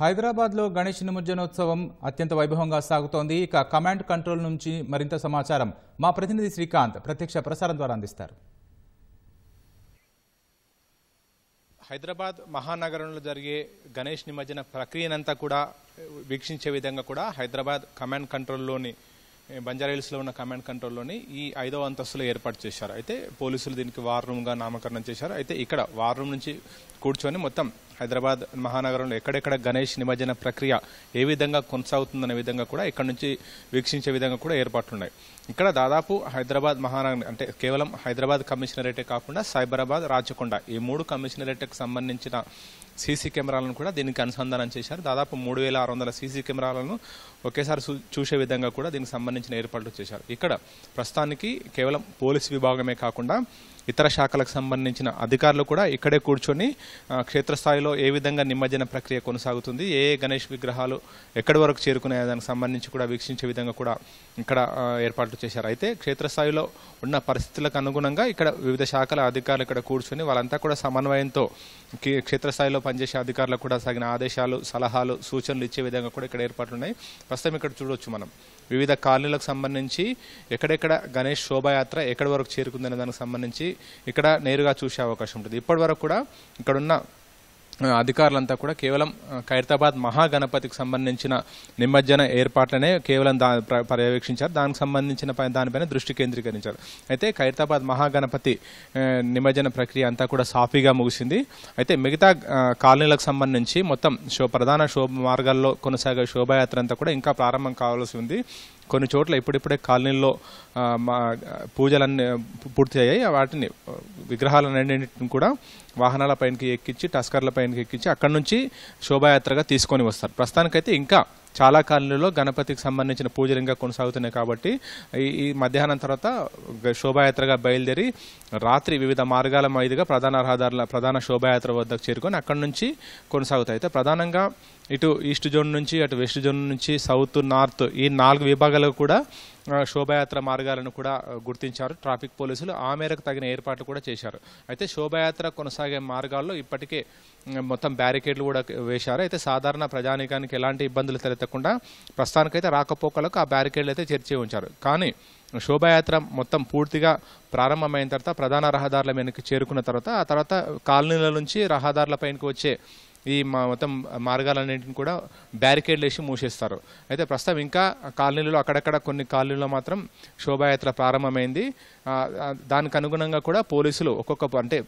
హైదరాబాద్లో గణేష్ నిమజ్జనోత్సవం అత్యంత వైభవంగా సాగుతోంది ఇక కమాండ్ కంట్రోల్ నుంచి మరింత సమాచారం మా ప్రతినిధి శ్రీకాంత్ ప్రత్యక్ష ప్రసారం ద్వారా అందిస్తారు హైదరాబాద్ మహానగరంలో జరిగే గణేష్ నిమజ్జన ప్రక్రియనంతా కూడా వీక్షించే విధంగా కూడా హైదరాబాద్ కమాండ్ కంట్రోల్లోని బంజారాహిల్స్లో ఉన్న కమాండ్ కంట్రోల్లోని ఈ ఐదవ అంతస్తులో ఏర్పాటు చేశారు అయితే పోలీసులు దీనికి వార్ రూమ్గా నామకరణం చేశారు అయితే ఇక్కడ వార్ రూమ్ నుంచి కూర్చొని మొత్తం హైదరాబాద్ మహానగరంలో ఎక్కడెక్కడ గణేష్ నిమజ్జన ప్రక్రియ ఏ విధంగా కొనసాగుతుందనే విధంగా కూడా ఇక్కడ నుంచి వీక్షించే విధంగా కూడా ఏర్పాట్లున్నాయి ఇక్కడ దాదాపు హైదరాబాద్ మహానగరం అంటే కేవలం హైదరాబాద్ కమిషనరేటే కాకుండా సైబరాబాద్ రాచకొండ ఈ మూడు కమిషనరేట్కి సంబంధించిన సీసీ కెమెరాలను కూడా దీనికి అనుసంధానం చేశారు దాదాపు మూడు వేల ఆరు వందల సీసీ కెమెరాలను ఒకేసారి చూసే విధంగా కూడా దీనికి సంబంధించిన ఏర్పాట్లు చేశారు ఇక్కడ ప్రస్తుతానికి కేవలం పోలీస్ విభాగమే కాకుండా ఇతర శాఖలకు సంబంధించిన అధికారులు కూడా ఇక్కడే కూర్చొని క్షేత్రస్థాయిలో ఏ విధంగా నిమజ్జన ప్రక్రియ కొనసాగుతుంది ఏ గణేష్ విగ్రహాలు ఎక్కడి వరకు చేరుకునే దానికి సంబంధించి కూడా వీక్షించే విధంగా కూడా ఇక్కడ ఏర్పాట్లు చేశారు అయితే క్షేత్రస్థాయిలో ఉన్న పరిస్థితులకు అనుగుణంగా ఇక్కడ వివిధ శాఖల అధికారులు ఇక్కడ కూర్చొని వాళ్ళంతా కూడా సమన్వయంతో క్షేత్రస్థాయిలో పనిచేసే అధికారులకు కూడా తగిన ఆదేశాలు సలహాలు సూచనలు ఇచ్చే విధంగా కూడా ఇక్కడ ఏర్పాట్లు ఉన్నాయి ప్రస్తుతం ఇక్కడ చూడవచ్చు మనం వివిధ కాలనీలకు సంబంధించి ఎక్కడెక్కడ గణేష్ శోభాయాత్ర ఎక్కడి వరకు చేరుకుందనే దానికి సంబంధించి ఇక్కడ నేరుగా చూసే అవకాశం ఉంటుంది ఇప్పటి వరకు కూడా ఇక్కడున్న అధికారులంతా కూడా కేవలం ఖైరతాబాద్ మహాగణపతికి సంబంధించిన నిమజ్జన ఏర్పాట్లనే కేవలం దా పర్యవేక్షించారు దానికి సంబంధించిన దానిపైన దృష్టి కేంద్రీకరించారు అయితే ఖైరతాబాద్ మహాగణపతి నిమజ్జన ప్రక్రియ అంతా కూడా సాఫీగా ముగిసింది అయితే మిగతా కాలనీలకు సంబంధించి మొత్తం షో ప్రధాన శోభ మార్గాల్లో కొనసాగే శోభాయాత్ర అంతా కూడా ఇంకా ప్రారంభం కావాల్సి ఉంది కొన్ని చోట్ల ఇప్పుడిప్పుడే కాలనీల్లో పూజలన్నీ పూర్తి అయ్యాయి వాటిని విగ్రహాలన్నింటిని కూడా వాహనాల పైనకి ఎక్కించి టస్కర్ల పైనకి ఎక్కించి అక్కడి నుంచి శోభాయాత్రగా తీసుకొని వస్తారు ప్రస్తుతానికైతే ఇంకా చాలా కాలనీలో గణపతికి సంబంధించిన పూజలు ఇంకా కొనసాగుతున్నాయి కాబట్టి ఈ మధ్యాహ్నం తర్వాత శోభాయాత్రగా బయలుదేరి రాత్రి వివిధ మార్గాల మీదుగా ప్రధాన రహదారుల ప్రధాన శోభాయాత్ర వద్దకు చేరుకొని అక్కడి నుంచి కొనసాగుతాయి అయితే ప్రధానంగా ఇటు ఈస్ట్ జోన్ నుంచి అటు వెస్ట్ జోన్ నుంచి సౌత్ నార్త్ ఈ నాలుగు విభాగాలకు కూడా శోభాయాత్ర మార్గాలను కూడా గుర్తించారు ట్రాఫిక్ పోలీసులు ఆ మేరకు తగిన ఏర్పాట్లు కూడా చేశారు అయితే శోభాయాత్ర కొనసాగే మార్గాల్లో ఇప్పటికే మొత్తం బ్యారికేడ్లు కూడా వేశారు అయితే సాధారణ ప్రజానీకానికి ఎలాంటి ఇబ్బందులు తలెత్తకుండా ప్రస్తుతానికైతే రాకపోకలకు ఆ బ్యారికేడ్లు అయితే చేర్చి ఉంచారు కానీ శోభాయాత్ర మొత్తం పూర్తిగా ప్రారంభమైన తర్వాత ప్రధాన రహదారుల మీదకి చేరుకున్న తర్వాత ఆ తర్వాత కాలనీల నుంచి రహదారుల పైనకి వచ్చే ఈ మొత్తం మార్గాలన్నింటిని కూడా బ్యారికేడ్లు వేసి మూసేస్తారు అయితే ప్రస్తుతం ఇంకా కాలనీలో అక్కడక్కడ కొన్ని కాలనీలో మాత్రం శోభాయాత్ర ప్రారంభమైంది దానికి అనుగుణంగా కూడా పోలీసులు ఒక్కొక్క అంటే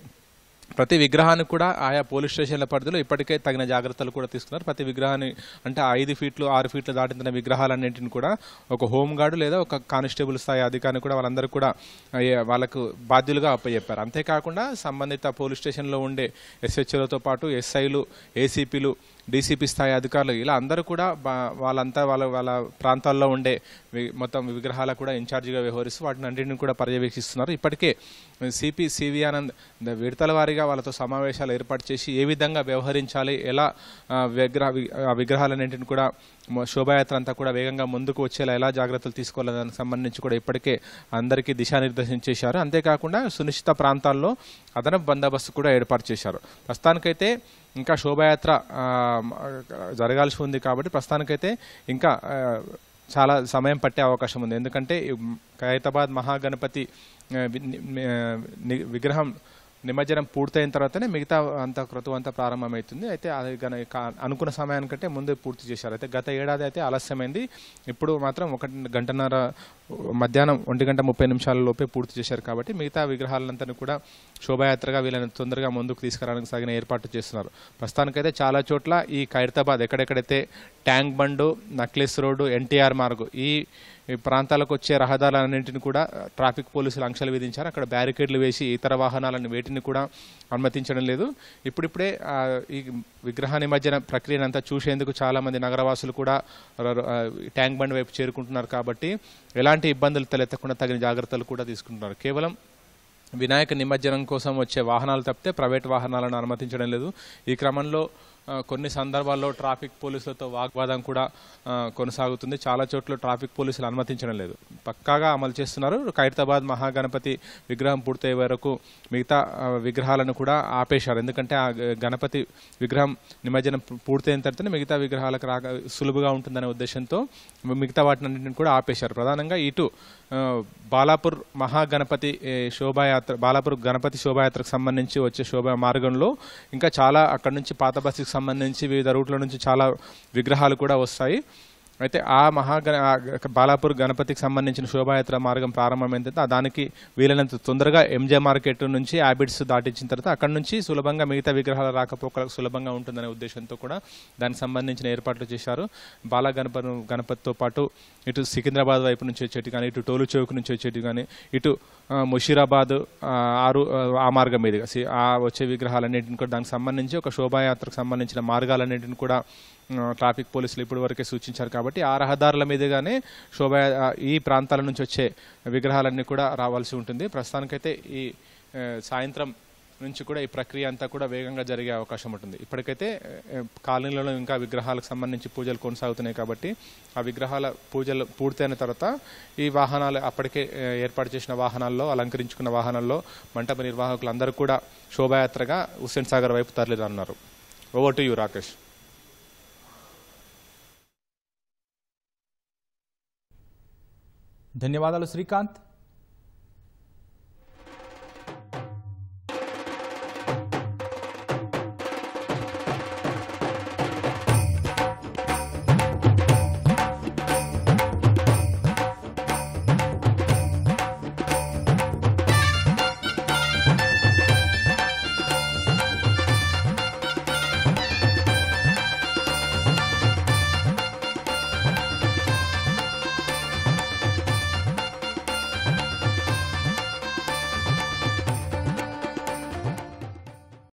ప్రతి విగ్రహానికి కూడా ఆయా పోలీస్ స్టేషన్ల పరిధిలో ఇప్పటికే తగిన జాగ్రత్తలు కూడా తీసుకున్నారు ప్రతి విగ్రహాన్ని అంటే ఐదు ఫీట్లు ఆరు ఫీట్లు దాటిన విగ్రహాలన్నింటిని కూడా ఒక హోంగార్డు లేదా ఒక కానిస్టేబుల్ స్థాయి అధికారిని కూడా వాళ్ళందరూ కూడా వాళ్ళకు బాధ్యులుగా అప్పచెప్పారు అంతేకాకుండా సంబంధిత పోలీస్ స్టేషన్లో ఉండే ఎస్హెచ్ఓలతో పాటు ఎస్ఐలు ఏసీపీలు డీసీపీ స్థాయి అధికారులు ఇలా అందరూ కూడా వాళ్ళంతా వాళ్ళ వాళ్ళ ప్రాంతాల్లో ఉండే మొత్తం విగ్రహాల కూడా ఇన్ఛార్జిగా వ్యవహరిస్తూ వాటిని అన్నింటిని కూడా పర్యవేక్షిస్తున్నారు ఇప్పటికే సిపి సివి ఆనంద్ విడతల వారీగా వాళ్ళతో సమావేశాలు ఏర్పాటు చేసి ఏ విధంగా వ్యవహరించాలి ఎలా విగ్రహ విగ్రహాలన్నింటినీ కూడా శోభాయాత్ర అంతా కూడా వేగంగా ముందుకు వచ్చేలా ఎలా జాగ్రత్తలు దానికి సంబంధించి కూడా ఇప్పటికే అందరికీ దిశానిర్దేశం చేశారు అంతేకాకుండా సునిశ్చిత ప్రాంతాల్లో అదనపు బందోబస్తు కూడా ఏర్పాటు చేశారు ప్రస్తుతానికైతే ఇంకా శోభాయాత్ర జరగాల్సి ఉంది కాబట్టి ప్రస్తుతానికైతే ఇంకా చాలా సమయం పట్టే అవకాశం ఉంది ఎందుకంటే ఖైరతాబాద్ మహాగణపతి విగ్రహం నిమజ్జనం పూర్తయిన తర్వాతనే మిగతా అంత క్రతువు అంతా ప్రారంభమవుతుంది అయితే అది అనుకున్న సమయానికంటే ముందే పూర్తి చేశారు అయితే గత ఏడాది అయితే ఆలస్యమైంది ఇప్పుడు మాత్రం ఒక గంటన్నర మధ్యాహ్నం ఒంటి గంట ముప్పై నిమిషాల లోపే పూర్తి చేశారు కాబట్టి మిగతా విగ్రహాలంతా కూడా శోభాయాత్రగా వీళ్ళని తొందరగా ముందుకు తీసుకురావడానికి సాగిన ఏర్పాటు చేస్తున్నారు ప్రస్తుతానికైతే చాలా చోట్ల ఈ ఖైరతాబాద్ ఎక్కడెక్కడైతే Tank Bund Necklace Road NTR Marg ఈ ఈ ప్రాంతాలకు వచ్చే రహదారులన్నింటినీ కూడా ట్రాఫిక్ పోలీసులు ఆంక్షలు విధించారు అక్కడ బ్యారికేడ్లు వేసి ఇతర వాహనాలను వేటిని కూడా అనుమతించడం లేదు ఇప్పుడిప్పుడే ఈ విగ్రహ నిమజ్జన అంతా చూసేందుకు చాలామంది నగరవాసులు కూడా ట్యాంక్ బండ్ వైపు చేరుకుంటున్నారు కాబట్టి ఎలాంటి ఇబ్బందులు తలెత్తకుండా తగిన జాగ్రత్తలు కూడా తీసుకుంటున్నారు కేవలం వినాయక నిమజ్జనం కోసం వచ్చే వాహనాలు తప్పితే ప్రైవేట్ వాహనాలను అనుమతించడం లేదు ఈ క్రమంలో కొన్ని సందర్భాల్లో ట్రాఫిక్ పోలీసులతో వాగ్వాదం కూడా కొనసాగుతుంది చాలా చోట్ల ట్రాఫిక్ పోలీసులు అనుమతించడం లేదు పక్కాగా అమలు చేస్తున్నారు ఖైరతాబాద్ మహాగణపతి విగ్రహం పూర్తయ్యే వరకు మిగతా విగ్రహాలను కూడా ఆపేశారు ఎందుకంటే ఆ గణపతి విగ్రహం నిమజ్జనం పూర్తయిన తర్వాత మిగతా విగ్రహాలకు రాక సులువుగా ఉంటుందనే ఉద్దేశంతో మిగతా వాటిని కూడా ఆపేశారు ప్రధానంగా ఇటు బాలాపూర్ మహాగణపతి శోభాయాత్ర బాలాపూర్ గణపతి శోభాయాత్రకు సంబంధించి వచ్చే శోభా మార్గంలో ఇంకా చాలా అక్కడ నుంచి పాత బస్సుకి సంబంధించి వివిధ రూట్ల నుంచి చాలా విగ్రహాలు కూడా వస్తాయి అయితే ఆ మహాగణ బాలాపూర్ గణపతికి సంబంధించిన శోభాయాత్ర మార్గం ప్రారంభమైందంటే దానికి వీలైనంత తొందరగా ఎంజే మార్కెట్ నుంచి హ్యాబిట్స్ దాటించిన తర్వాత అక్కడ నుంచి సులభంగా మిగతా విగ్రహాల రాకపోకలకు సులభంగా ఉంటుందనే ఉద్దేశంతో కూడా దానికి సంబంధించిన ఏర్పాట్లు చేశారు బాలా గణపతి గణపతితో పాటు ఇటు సికింద్రాబాద్ వైపు నుంచి వచ్చేటి కానీ ఇటు టోలు చౌక్ నుంచి వచ్చేటి కానీ ఇటు ముషీరాబాద్ ఆరు ఆ మార్గం మీదుగా ఆ వచ్చే విగ్రహాలన్నింటిని కూడా దానికి సంబంధించి ఒక శోభాయాత్రకు సంబంధించిన మార్గాలన్నింటిని కూడా ట్రాఫిక్ పోలీసులు ఇప్పటి వరకే సూచించారు కాబట్టి ఆ రహదారుల మీదుగానే శోభా ఈ ప్రాంతాల నుంచి వచ్చే విగ్రహాలన్నీ కూడా రావాల్సి ఉంటుంది ప్రస్తుతానికైతే ఈ సాయంత్రం నుంచి కూడా ఈ ప్రక్రియ అంతా కూడా వేగంగా జరిగే అవకాశం ఉంటుంది ఇప్పటికైతే కాలనీలలో ఇంకా విగ్రహాలకు సంబంధించి పూజలు కొనసాగుతున్నాయి కాబట్టి ఆ విగ్రహాల పూజలు పూర్తయిన తర్వాత ఈ వాహనాలు అప్పటికే ఏర్పాటు చేసిన వాహనాల్లో అలంకరించుకున్న వాహనాల్లో మంటప నిర్వాహకులందరూ కూడా శోభాయాత్రగా హుస్సేన్ సాగర్ వైపు తరలిరానున్నారు ఓవర్ టు యూ రాకేష్ धन्यवाद श्रीकांत